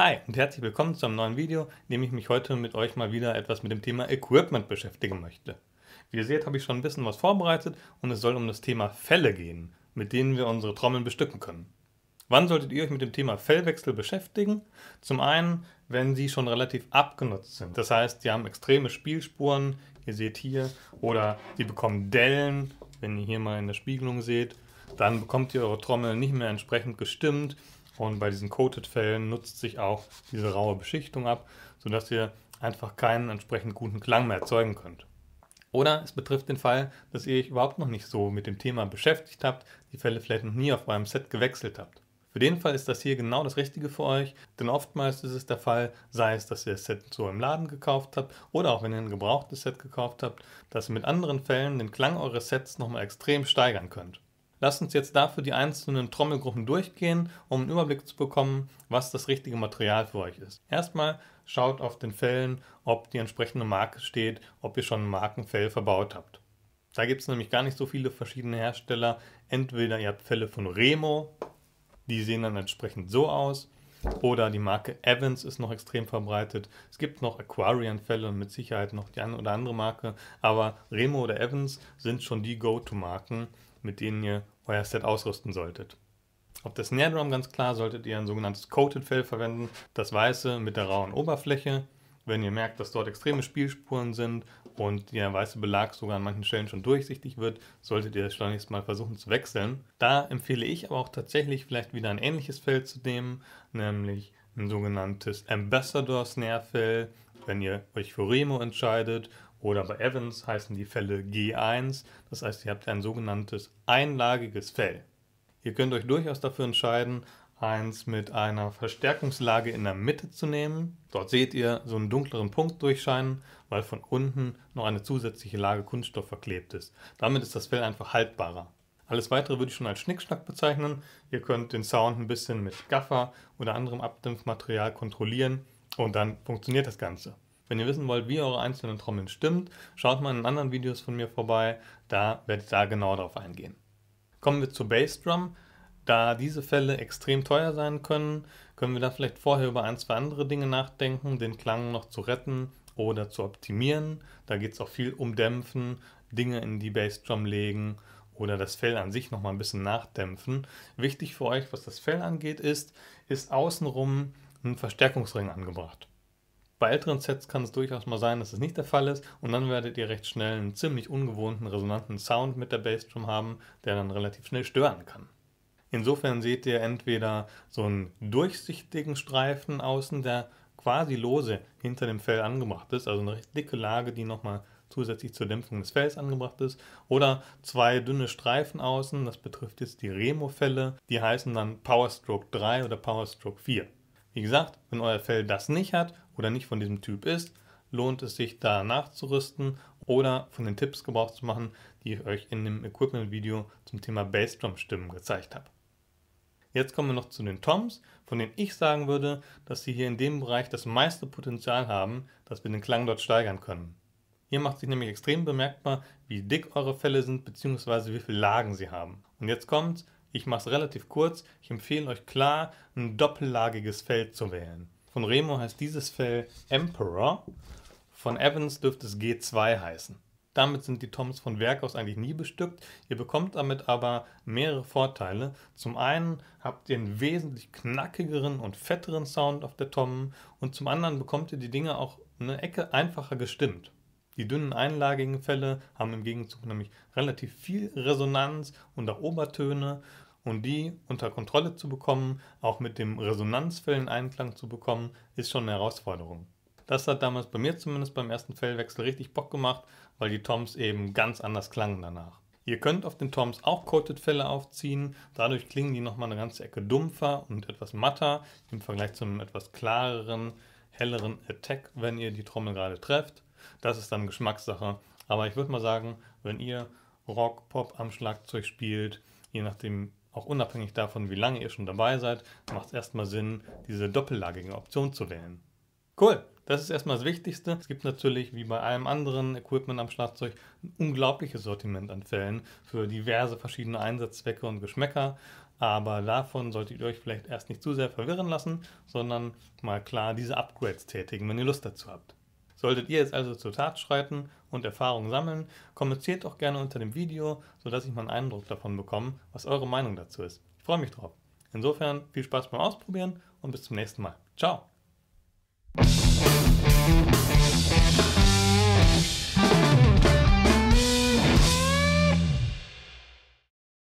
Hi und herzlich willkommen zu einem neuen Video, in dem ich mich heute mit euch mal wieder etwas mit dem Thema Equipment beschäftigen möchte. Wie ihr seht, habe ich schon ein bisschen was vorbereitet und es soll um das Thema Fälle gehen, mit denen wir unsere Trommeln bestücken können. Wann solltet ihr euch mit dem Thema Fellwechsel beschäftigen? Zum einen, wenn sie schon relativ abgenutzt sind. Das heißt, sie haben extreme Spielspuren, ihr seht hier, oder sie bekommen Dellen, wenn ihr hier mal in der Spiegelung seht. Dann bekommt ihr eure Trommel nicht mehr entsprechend gestimmt und bei diesen Coated-Fällen nutzt sich auch diese raue Beschichtung ab, sodass ihr einfach keinen entsprechend guten Klang mehr erzeugen könnt. Oder es betrifft den Fall, dass ihr euch überhaupt noch nicht so mit dem Thema beschäftigt habt, die Fälle vielleicht noch nie auf eurem Set gewechselt habt. Für den Fall ist das hier genau das Richtige für euch, denn oftmals ist es der Fall, sei es, dass ihr das Set so im Laden gekauft habt oder auch wenn ihr ein gebrauchtes Set gekauft habt, dass ihr mit anderen Fällen den Klang eures Sets nochmal extrem steigern könnt. Lasst uns jetzt dafür die einzelnen Trommelgruppen durchgehen, um einen Überblick zu bekommen, was das richtige Material für euch ist. Erstmal schaut auf den Fällen, ob die entsprechende Marke steht, ob ihr schon ein Markenfell verbaut habt. Da gibt es nämlich gar nicht so viele verschiedene Hersteller. Entweder ihr habt Fälle von Remo, die sehen dann entsprechend so aus, oder die Marke Evans ist noch extrem verbreitet. Es gibt noch Aquarian-Fälle und mit Sicherheit noch die eine oder andere Marke, aber Remo oder Evans sind schon die Go-To-Marken mit denen ihr euer Set ausrüsten solltet. Auf der Snare Drum ganz klar solltet ihr ein sogenanntes Coated Fell verwenden, das weiße mit der rauen Oberfläche. Wenn ihr merkt, dass dort extreme Spielspuren sind und der weiße Belag sogar an manchen Stellen schon durchsichtig wird, solltet ihr das schleunigst mal versuchen zu wechseln. Da empfehle ich aber auch tatsächlich vielleicht wieder ein ähnliches Fell zu nehmen, nämlich ein sogenanntes Ambassador Snare Fell, wenn ihr euch für Remo entscheidet oder bei Evans heißen die Fälle G1, das heißt, ihr habt ein sogenanntes einlagiges Fell. Ihr könnt euch durchaus dafür entscheiden, eins mit einer Verstärkungslage in der Mitte zu nehmen. Dort seht ihr so einen dunkleren Punkt durchscheinen, weil von unten noch eine zusätzliche Lage Kunststoff verklebt ist. Damit ist das Fell einfach haltbarer. Alles weitere würde ich schon als Schnickschnack bezeichnen. Ihr könnt den Sound ein bisschen mit Gaffer oder anderem Abdämpfmaterial kontrollieren und dann funktioniert das Ganze. Wenn ihr wissen wollt, wie eure einzelnen Trommeln stimmt, schaut mal in anderen Videos von mir vorbei, da werde ich da genau drauf eingehen. Kommen wir zur Bassdrum. Da diese Fälle extrem teuer sein können, können wir da vielleicht vorher über ein, zwei andere Dinge nachdenken, den Klang noch zu retten oder zu optimieren. Da geht es auch viel um Dämpfen, Dinge in die Bassdrum legen oder das Fell an sich nochmal ein bisschen nachdämpfen. Wichtig für euch, was das Fell angeht, ist, ist außenrum ein Verstärkungsring angebracht. Bei älteren Sets kann es durchaus mal sein, dass es nicht der Fall ist und dann werdet ihr recht schnell einen ziemlich ungewohnten, resonanten Sound mit der Bassdrum haben, der dann relativ schnell stören kann. Insofern seht ihr entweder so einen durchsichtigen Streifen außen, der quasi lose hinter dem Fell angebracht ist, also eine recht dicke Lage, die nochmal zusätzlich zur Dämpfung des Fells angebracht ist, oder zwei dünne Streifen außen, das betrifft jetzt die Remo-Fälle, die heißen dann Power Stroke 3 oder Power Stroke 4. Wie gesagt, wenn euer Fell das nicht hat oder nicht von diesem Typ ist, lohnt es sich da nachzurüsten oder von den Tipps Gebrauch zu machen, die ich euch in dem Equipment-Video zum Thema Bassdrum-Stimmen gezeigt habe. Jetzt kommen wir noch zu den Toms, von denen ich sagen würde, dass sie hier in dem Bereich das meiste Potenzial haben, dass wir den Klang dort steigern können. Hier macht sich nämlich extrem bemerkbar, wie dick eure Fälle sind bzw. wie viele Lagen sie haben. Und jetzt kommt's, ich mache es relativ kurz. Ich empfehle euch klar, ein doppellagiges Fell zu wählen. Von Remo heißt dieses Fell Emperor. Von Evans dürfte es G2 heißen. Damit sind die Toms von Werk aus eigentlich nie bestückt. Ihr bekommt damit aber mehrere Vorteile. Zum einen habt ihr einen wesentlich knackigeren und fetteren Sound auf der Tom und zum anderen bekommt ihr die Dinge auch eine Ecke einfacher gestimmt. Die dünnen einlagigen Fälle haben im Gegenzug nämlich relativ viel Resonanz und auch Obertöne und die unter Kontrolle zu bekommen, auch mit dem Resonanzfell in Einklang zu bekommen, ist schon eine Herausforderung. Das hat damals bei mir zumindest beim ersten Fellwechsel richtig Bock gemacht, weil die Toms eben ganz anders klangen danach. Ihr könnt auf den Toms auch Coated-Fälle aufziehen, dadurch klingen die nochmal eine ganze Ecke dumpfer und etwas matter im Vergleich zu einem etwas klareren, helleren Attack, wenn ihr die Trommel gerade trefft. Das ist dann Geschmackssache, aber ich würde mal sagen, wenn ihr Rock, Pop am Schlagzeug spielt, je nachdem auch unabhängig davon, wie lange ihr schon dabei seid, macht es erstmal Sinn, diese doppellagige Option zu wählen. Cool, das ist erstmal das Wichtigste. Es gibt natürlich, wie bei allem anderen Equipment am Schlagzeug, ein unglaubliches Sortiment an Fällen für diverse verschiedene Einsatzzwecke und Geschmäcker. Aber davon solltet ihr euch vielleicht erst nicht zu sehr verwirren lassen, sondern mal klar diese Upgrades tätigen, wenn ihr Lust dazu habt. Solltet ihr jetzt also zur Tat schreiten und Erfahrungen sammeln, kommentiert doch gerne unter dem Video, sodass ich mal einen Eindruck davon bekomme, was eure Meinung dazu ist. Ich freue mich drauf. Insofern viel Spaß beim Ausprobieren und bis zum nächsten Mal. Ciao!